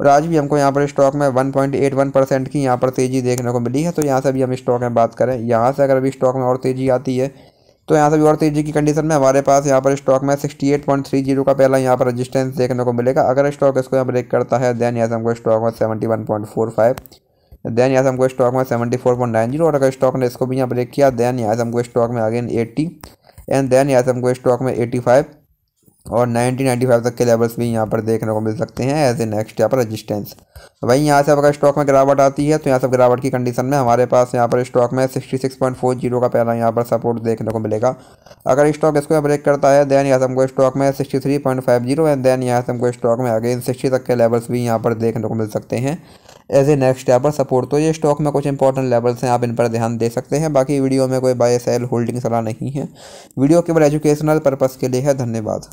और आज भी हमको यहाँ पर स्टॉक में 1.81 परसेंट की यहाँ पर तेज़ी देखने को मिली है तो यहाँ से भी हम स्टॉक में बात करें यहाँ से अगर अभी स्टॉक में और तेज़ी आती है तो यहाँ से भी और तेज़ी की कंडीशन में हमारे पास यहाँ पर स्टॉक में जीरो का पहला यहाँ पर रजिस्टेंस देखने को मिलेगा अगर स्टॉक इसको यहाँ ब्रेक करता है देन यहाँ से हमको स्टॉक में 71.45 देन यहाँ से हमको स्टॉक में seventy four point nine zero और अगर स्टॉक ने इसको भी यहाँ ब्रेक किया देन यहाँ से हमको स्टॉक में अगेन एट्टी एंड देन यहाँ से हमको स्टॉक में एट्टी फाइव और 1995 तक के लेवल्स भी यहाँ पर देखने को मिल सकते हैं एज ए नेक्स्ट यहाँ पर रजिस्टेंस वहीं तो यहाँ से अगर स्टॉक में गिरावट आती है तो यहाँ से गिरावट की कंडीशन में हमारे पास यहाँ पर स्टॉक में 66.40 का पहला यहाँ पर सपोर्ट देखने को मिलेगा अगर स्टॉक इसको ब्रेक करता है दैन यहाँ से हमको स्टॉक में सिक्सटी एंड देन यहाँ से हमको स्टॉक में अगेन सिक्सटी तक के लेवल्स भी यहाँ पर देखने को मिल सकते हैं एज ए नेक्स्ट यहाँ पर सपोर्ट तो ये स्टॉक में कुछ इंपॉर्टेंट लेवल्स हैं आप इन पर ध्यान दे सकते हैं बाकी वीडियो में कोई बाय सेल होल्डिंग सलाह नहीं है वीडियो केवल एजुकेशनल पर्पज़ के लिए है धन्यवाद